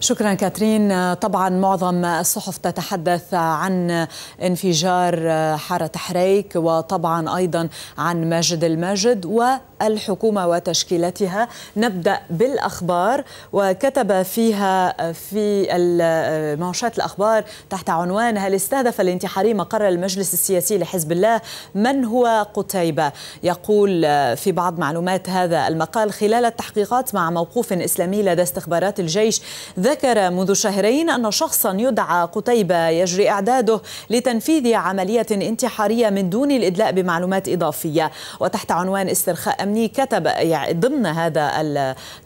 شكرا كاترين طبعا معظم الصحف تتحدث عن انفجار حارة حريك وطبعا أيضا عن ماجد الماجد والحكومة وتشكيلتها نبدأ بالأخبار وكتب فيها في منشات الأخبار تحت عنوان هل استهدف الانتحاري مقر المجلس السياسي لحزب الله من هو قتيبة يقول في بعض معلومات هذا المقال خلال التحقيقات مع موقوف إسلامي لدى استخبارات الجيش ذكر منذ شهرين أن شخصا يدعى قتيبة يجري إعداده لتنفيذ عملية انتحارية من دون الإدلاء بمعلومات إضافية وتحت عنوان استرخاء أمني كتب يعني ضمن هذا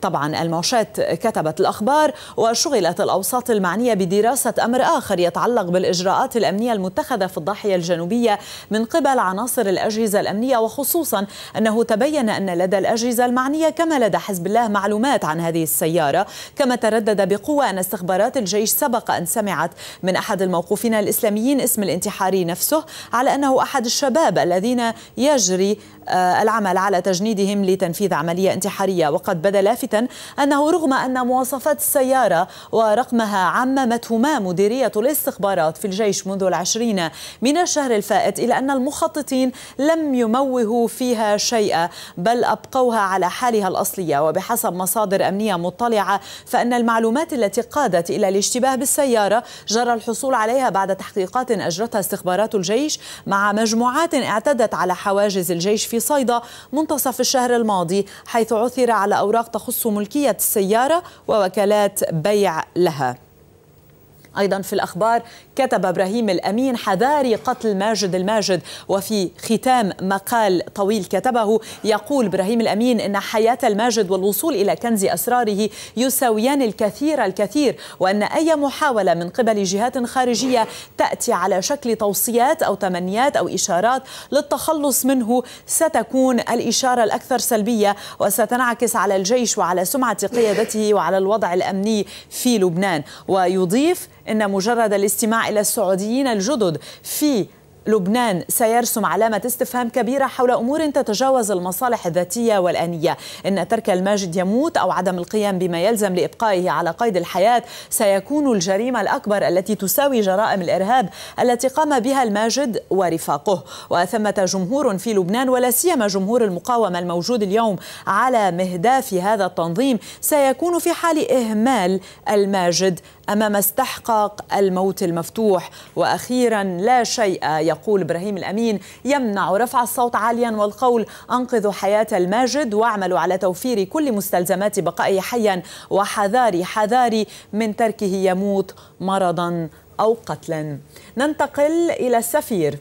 طبعا المعشات كتبت الأخبار وشغلت الأوساط المعنية بدراسة أمر آخر يتعلق بالإجراءات الأمنية المتخذة في الضاحية الجنوبية من قبل عناصر الأجهزة الأمنية وخصوصا أنه تبين أن لدى الأجهزة المعنية كما لدى حزب الله معلومات عن هذه السيارة كما تردد بقوة القوى أن استخبارات الجيش سبق أن سمعت من أحد الموقوفين الإسلاميين اسم الانتحاري نفسه على أنه أحد الشباب الذين يجري آه، العمل على تجنيدهم لتنفيذ عملية انتحارية وقد بدا لافتا أنه رغم أن مواصفات السيارة ورقمها عممتهما مديرية الاستخبارات في الجيش منذ العشرين من الشهر الفائت إلى أن المخططين لم يموهوا فيها شيئا بل أبقوها على حالها الأصلية وبحسب مصادر أمنية مطلعة فإن المعلومات التي قادت إلى الاشتباه بالسيارة جرى الحصول عليها بعد تحقيقات أجرتها استخبارات الجيش مع مجموعات اعتدت على حواجز الجيش في صيدا منتصف الشهر الماضي حيث عثر على أوراق تخص ملكية السيارة ووكالات بيع لها أيضا في الأخبار كتب إبراهيم الأمين حذاري قتل ماجد الماجد وفي ختام مقال طويل كتبه يقول إبراهيم الأمين إن حياة الماجد والوصول إلى كنز أسراره يساويان الكثير الكثير وأن أي محاولة من قبل جهات خارجية تأتي على شكل توصيات أو تمنيات أو إشارات للتخلص منه ستكون الإشارة الأكثر سلبية وستنعكس على الجيش وعلى سمعة قيادته وعلى الوضع الأمني في لبنان ويضيف إن مجرد الاستماع إلى السعوديين الجدد في لبنان سيرسم علامة استفهام كبيرة حول أمور تتجاوز المصالح الذاتية والأنية إن ترك الماجد يموت أو عدم القيام بما يلزم لإبقائه على قيد الحياة سيكون الجريمة الأكبر التي تساوي جرائم الإرهاب التي قام بها الماجد ورفاقه وثمة جمهور في لبنان ولا سيما جمهور المقاومة الموجود اليوم على مهداف هذا التنظيم سيكون في حال إهمال الماجد أمام استحقاق الموت المفتوح وأخيرا لا شيء يقول يقول إبراهيم الأمين يمنع رفع الصوت عاليا والقول أنقذوا حياة الماجد واعملوا على توفير كل مستلزمات بقائه حيا وحذاري حذاري من تركه يموت مرضا أو قتلا ننتقل إلى السفير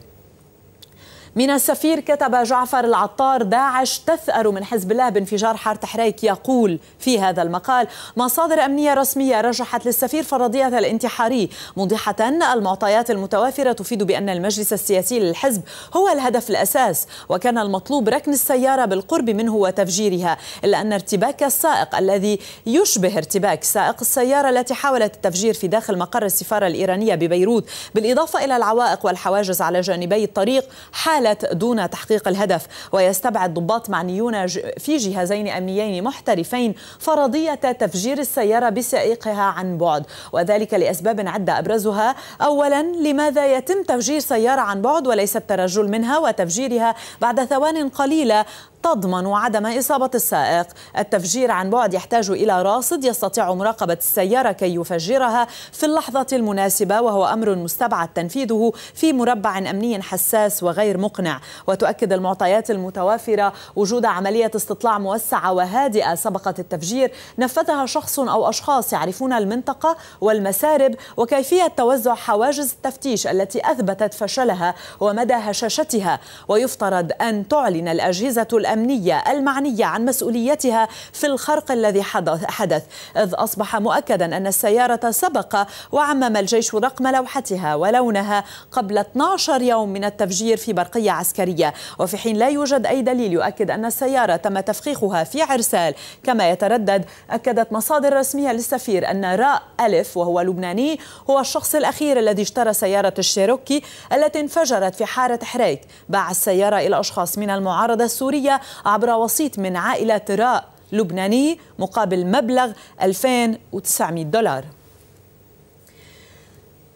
من السفير كتب جعفر العطار داعش تثأر من حزب الله بانفجار حار تحريك يقول في هذا المقال مصادر أمنية رسمية رجحت للسفير فرضية الانتحاري موضحة أن المعطيات المتوافرة تفيد بأن المجلس السياسي للحزب هو الهدف الأساس وكان المطلوب ركن السيارة بالقرب منه وتفجيرها إلا أن ارتباك السائق الذي يشبه ارتباك سائق السيارة التي حاولت التفجير في داخل مقر السفارة الإيرانية ببيروت بالإضافة إلى العوائق والحواجز على جانبي الطريق حال زالت دون تحقيق الهدف ويستبعد ضباط معنيون في جهازين أمنيين محترفين فرضية تفجير السيارة بسائقها عن بعد وذلك لأسباب عدة أبرزها أولا لماذا يتم تفجير سيارة عن بعد وليس الترجل منها وتفجيرها بعد ثوان قليلة تضمن عدم إصابة السائق التفجير عن بعد يحتاج إلى راصد يستطيع مراقبة السيارة كي يفجرها في اللحظة المناسبة وهو أمر مستبعد تنفيذه في مربع أمني حساس وغير مقنع وتؤكد المعطيات المتوافرة وجود عملية استطلاع موسعة وهادئة سبقت التفجير نفذها شخص أو أشخاص يعرفون المنطقة والمسارب وكيفية توزع حواجز التفتيش التي أثبتت فشلها ومدى هشاشتها ويفترض أن تعلن الأجهزة الأمنية المعنية عن مسؤوليتها في الخرق الذي حدث إذ أصبح مؤكدا أن السيارة سبق وعمم الجيش رقم لوحتها ولونها قبل 12 يوم من التفجير في برقية عسكرية وفي حين لا يوجد أي دليل يؤكد أن السيارة تم تفخيخها في عرسال كما يتردد أكدت مصادر رسمية للسفير أن راء ألف وهو لبناني هو الشخص الأخير الذي اشترى سيارة الشيروكي التي انفجرت في حارة حريك باع السيارة إلى أشخاص من المعارضة السورية عبر وسيط من عائلة راء لبناني مقابل مبلغ 2900 دولار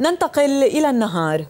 ننتقل إلى النهار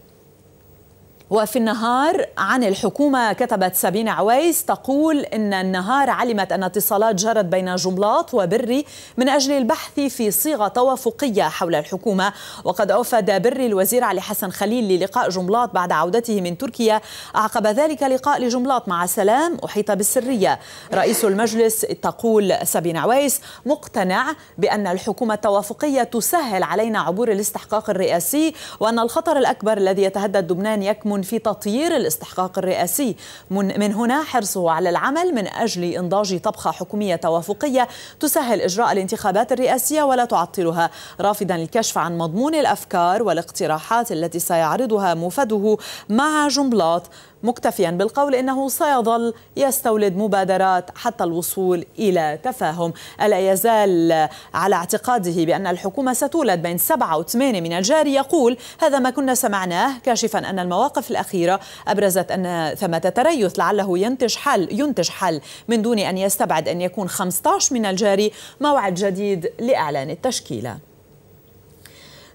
وفي النهار عن الحكومة كتبت سابين عويس تقول إن النهار علمت أن اتصالات جرت بين جملاط وبري من أجل البحث في صيغة توافقية حول الحكومة وقد أوفد بري الوزير علي حسن خليل للقاء جملاط بعد عودته من تركيا أعقب ذلك لقاء لجملاط مع سلام أحيط بالسرية رئيس المجلس تقول سابين عويس مقتنع بأن الحكومة التوافقية تسهل علينا عبور الاستحقاق الرئاسي وأن الخطر الأكبر الذي يتهدد لبنان يكمن في تطيير الاستحقاق الرئاسي من هنا حرصه على العمل من أجل إنضاج طبخة حكومية توافقية تسهل إجراء الانتخابات الرئاسية ولا تعطلها رافضا الكشف عن مضمون الأفكار والاقتراحات التي سيعرضها موفده مع جنبلاط مكتفيا بالقول انه سيظل يستولد مبادرات حتى الوصول الى تفاهم، الا يزال على اعتقاده بان الحكومه ستولد بين سبعه وثمانيه من الجاري يقول هذا ما كنا سمعناه كاشفا ان المواقف الاخيره ابرزت ان ثمه تريث لعله ينتج حل ينتج حل من دون ان يستبعد ان يكون 15 من الجاري موعد جديد لاعلان التشكيله.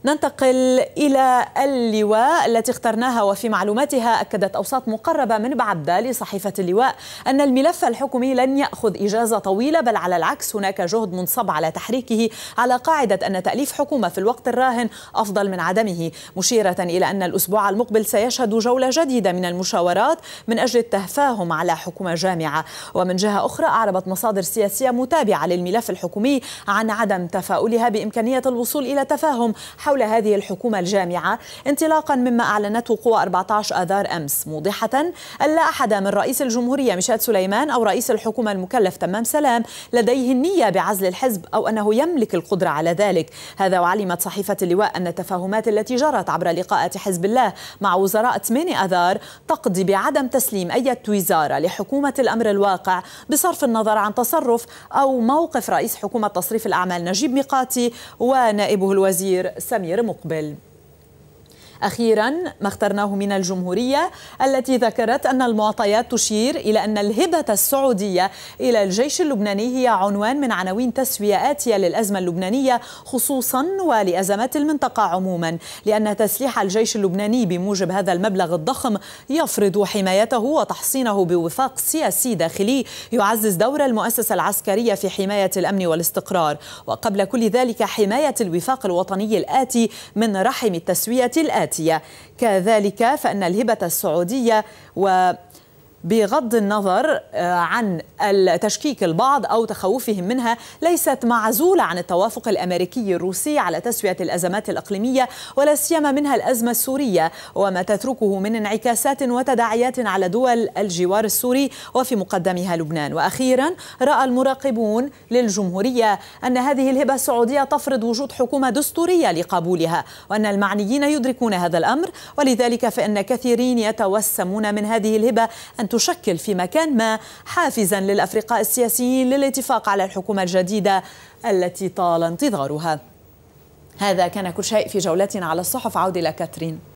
ننتقل إلى اللواء التي اخترناها وفي معلوماتها أكدت أوساط مقربة من بعبدة لصحيفة اللواء أن الملف الحكومي لن يأخذ إجازة طويلة بل على العكس هناك جهد منصب على تحريكه على قاعدة أن تأليف حكومة في الوقت الراهن أفضل من عدمه مشيرة إلى أن الأسبوع المقبل سيشهد جولة جديدة من المشاورات من أجل التفاهم على حكومة جامعة ومن جهة أخرى أعربت مصادر سياسية متابعة للملف الحكومي عن عدم تفاؤلها بإمكانية الوصول إلى تفاهم حول هذه الحكومة الجامعة انطلاقا مما أعلنته قوى 14 آذار أمس موضحة أن لا أحد من رئيس الجمهورية ميشيل سليمان أو رئيس الحكومة المكلف تمام سلام لديه النية بعزل الحزب أو أنه يملك القدرة على ذلك هذا وعلمت صحيفة اللواء أن التفاهمات التي جرت عبر لقاءات حزب الله مع وزراء 8 آذار تقضي بعدم تسليم أي وزارة لحكومة الأمر الواقع بصرف النظر عن تصرف أو موقف رئيس حكومة تصريف الأعمال نجيب ميقاتي ونائبه الوزير سلام سمير مقبل أخيرا ما اخترناه من الجمهورية التي ذكرت أن المعطيات تشير إلى أن الهبة السعودية إلى الجيش اللبناني هي عنوان من عناوين تسوية آتية للأزمة اللبنانية خصوصا ولأزمات المنطقة عموما لأن تسليح الجيش اللبناني بموجب هذا المبلغ الضخم يفرض حمايته وتحصينه بوفاق سياسي داخلي يعزز دور المؤسسة العسكرية في حماية الأمن والاستقرار وقبل كل ذلك حماية الوفاق الوطني الآتي من رحم التسوية الآتي الآتية كذلك فإن الهبة السعودية و بغض النظر آه، عن تشكيك البعض او تخوفهم منها ليست معزوله عن التوافق الامريكي الروسي على تسويه الازمات الاقليميه ولا سيما منها الازمه السوريه وما تتركه من انعكاسات وتداعيات على دول الجوار السوري وفي مقدمها لبنان واخيرا راى المراقبون للجمهوريه ان هذه الهبه السعوديه تفرض وجود حكومه دستوريه لقبولها وان المعنيين يدركون هذا الامر ولذلك فان كثيرين يتوسمون من هذه الهبه ان تشكل في مكان ما حافزا للأفرقاء السياسيين للاتفاق على الحكومة الجديدة التي طال انتظارها هذا كان كل شيء في جولتنا على الصحف عودة لكاترين